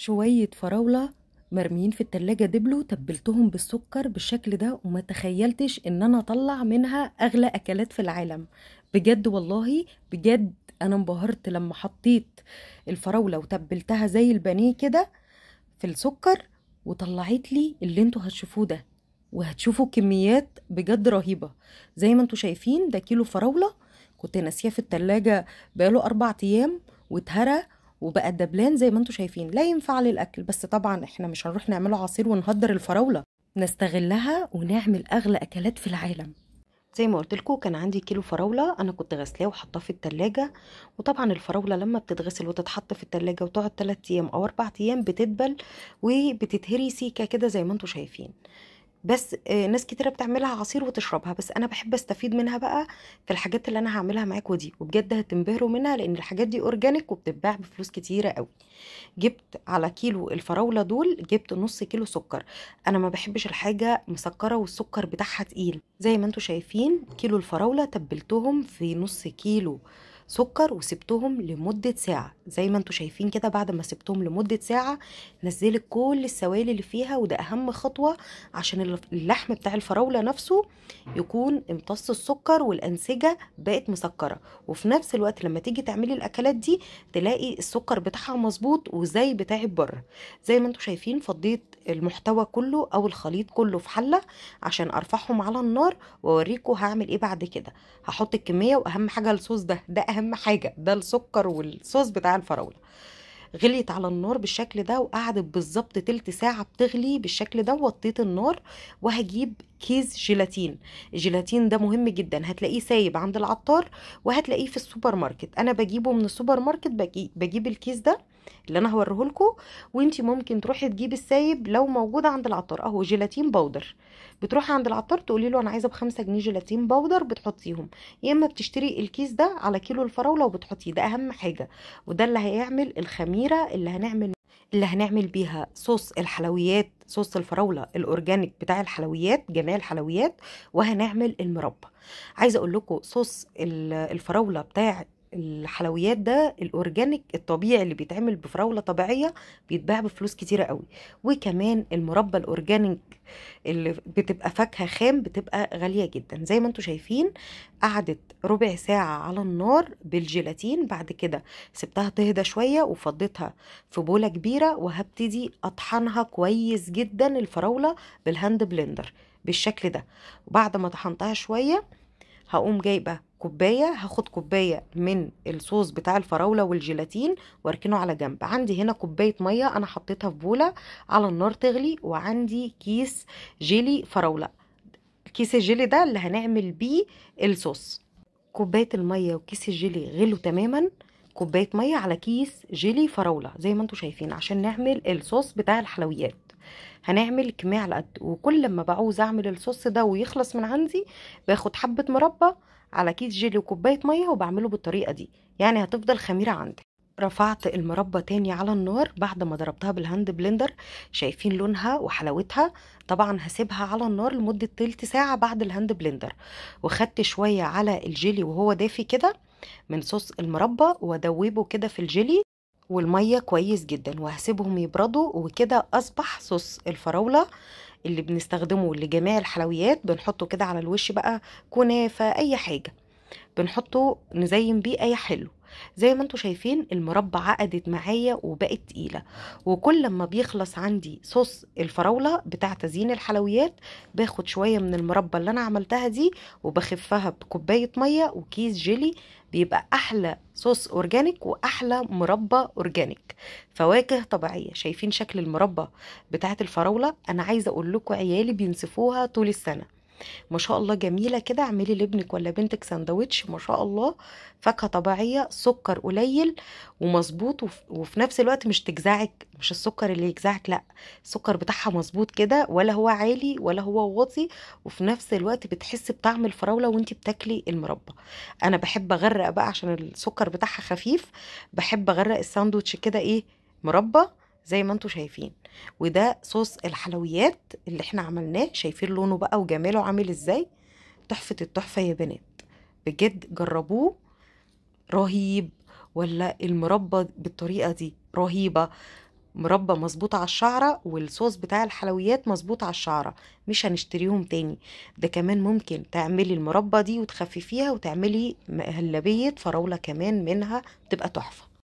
شوية فراولة مرميين في التلاجة دبلو تبلتهم بالسكر بالشكل ده وما تخيلتش ان انا اطلع منها اغلى اكلات في العالم بجد والله بجد انا انبهرت لما حطيت الفراولة وتبلتها زي البانيه كده في السكر وطلعت لي اللي انتوا هتشوفوه ده وهتشوفوا كميات بجد رهيبة زي ما انتوا شايفين ده كيلو فراولة كنت ناسيه في التلاجة بقاله اربع ايام واتهرى وبقى الدبلان زي ما انتم شايفين لا ينفع للاكل بس طبعا احنا مش هنروح نعمله عصير ونهدر الفراوله نستغلها ونعمل اغلى اكلات في العالم زي ما قلت لكم كان عندي كيلو فراوله انا كنت غسلاه وحطاه في التلاجة وطبعا الفراوله لما بتتغسل وتتحط في التلاجة وتقعد 3 ايام او 4 ايام بتدبل وبتتهري سيكه كده زي ما انتم شايفين بس آه، ناس كتيرة بتعملها عصير وتشربها بس أنا بحب أستفيد منها بقى في الحاجات اللي أنا هعملها معاكوا دي وبجد هتنبهروا منها لأن الحاجات دي أورجانيك وبتتباع بفلوس كتيرة قوي جبت على كيلو الفراولة دول جبت نص كيلو سكر أنا ما بحبش الحاجة مسكرة والسكر بتاعها تقيل زي ما انتوا شايفين كيلو الفراولة تبلتهم في نص كيلو سكر وسبتهم لمدة ساعة زي ما انتوا شايفين كده بعد ما سبتهم لمدة ساعة نزلت كل السوائل اللي فيها وده أهم خطوة عشان اللحم بتاع الفراولة نفسه يكون امتص السكر والأنسجة بقت مسكرة وفي نفس الوقت لما تيجي تعملي الأكلات دي تلاقي السكر بتاعها مظبوط وزي بتاعت بره زي ما انتوا شايفين فضيت المحتوى كله او الخليط كله في حله عشان ارفعهم على النار واوريكم هعمل ايه بعد كده هحط الكميه واهم حاجه الصوص ده ده اهم حاجه ده السكر والصوص بتاع الفراوله غليت على النار بالشكل ده وقعدت بالظبط تلت ساعة بتغلي بالشكل ده وطيت النار وهجيب كيس جيلاتين الجيلاتين ده مهم جدا هتلاقيه سايب عند العطار وهتلاقيه في السوبر ماركت انا بجيبه من السوبر ماركت بجيب, بجيب الكيس ده اللي انا هوريه لكم وانت ممكن تروحي تجيبي السايب لو موجود عند العطار اهو جيلاتين باودر بتروحي عند العطار تقولي له انا عايزه ب 5 جنيه جيلاتين باودر بتحطيهم يا اما بتشتري الكيس ده على كيلو الفراوله وبتحطيه ده اهم حاجه وده اللي هيعمل الخميره اللي هنعمل اللي هنعمل بيها صوص الحلويات صوص الفراوله الاورجانيك بتاع الحلويات جميع الحلويات وهنعمل المربى عايزه اقول لكم صوص الفراوله بتاع الحلويات ده الاورجانيك الطبيعي اللي بيتعمل بفراوله طبيعيه بيتباع بفلوس كتيره قوي وكمان المربى الاورجانيك اللي بتبقى فاكهه خام بتبقى غاليه جدا زي ما انتم شايفين قعدت ربع ساعه على النار بالجيلاتين بعد كده سبتها تهدى شويه وفضيتها في بوله كبيره وهبتدي اطحنها كويس جدا الفراوله بالهاند بلندر بالشكل ده وبعد ما طحنتها شويه هقوم جايبه كوبايه هاخد كوبايه من الصوص بتاع الفراوله والجيلاتين واركنه على جنب عندي هنا كوبايه ميه انا حطيتها في بوله على النار تغلي وعندي كيس جيلي فراوله كيس الجيلي ده اللي هنعمل بيه الصوص كوبايه الميه وكيس الجيلي غلوا تماما كوبايه ميه على كيس جيلي فراوله زي ما انتم شايفين عشان نعمل الصوص بتاع الحلويات هنعمل كمية على قد وكل لما بعوز اعمل الصوص ده ويخلص من عندي باخد حبة مربى على كيس جيلي وكوبايه ميه وبعمله بالطريقه دي يعني هتفضل خميره عندك رفعت المربى تاني على النار بعد ما ضربتها بالهاند بلندر شايفين لونها وحلاوتها طبعا هسيبها على النار لمدة تلت ساعة بعد الهاند بلندر وخدت شوية على الجيلي وهو دافي كده من صوص المربى وادوبه كده في الجيلي والمية كويس جدا وهسيبهم يبردوا وكده أصبح صوص الفراولة اللي بنستخدمه لجميع الحلويات بنحطه كده على الوش بقى كنافه اي حاجه بنحطه نزين بيه اي حلو زي ما انتم شايفين المربى عقدت معايا وبقت تقيله وكل ما بيخلص عندي صوص الفراوله بتاع تزيين الحلويات باخد شويه من المربى اللي انا عملتها دي وبخفها بكوبايه ميه وكيس جيلي بيبقى احلى صوص اورجانيك واحلى مربى اورجانيك فواكه طبيعيه شايفين شكل المربى بتاعه الفراوله انا عايزه اقول لكم عيالي بينسفوها طول السنه ما شاء الله جميله كده اعملي لابنك ولا بنتك سندوتش ما شاء الله فاكهه طبيعيه سكر قليل ومظبوط وف... وفي نفس الوقت مش تجزعك مش السكر اللي يجزعك لا السكر بتاعها مظبوط كده ولا هو عالي ولا هو واطي وفي نفس الوقت بتحسي بطعم الفراوله وانت بتاكلي المربى انا بحب اغرق بقى عشان السكر بتاعها خفيف بحب اغرق الساندوتش كده ايه مربى زي ما انتم شايفين وده صوص الحلويات اللي احنا عملناه شايفين لونه بقى وجماله عامل ازاي تحفة التحفة يا بنات بجد جربوه رهيب ولا المربى بالطريقة دي رهيبة مربى مظبوط على الشعرة والصوص بتاع الحلويات مظبوط على الشعرة مش هنشتريهم تاني ده كمان ممكن تعملي المربى دي وتخففيها وتعملي مهلبية فراولة كمان منها تبقى تحفة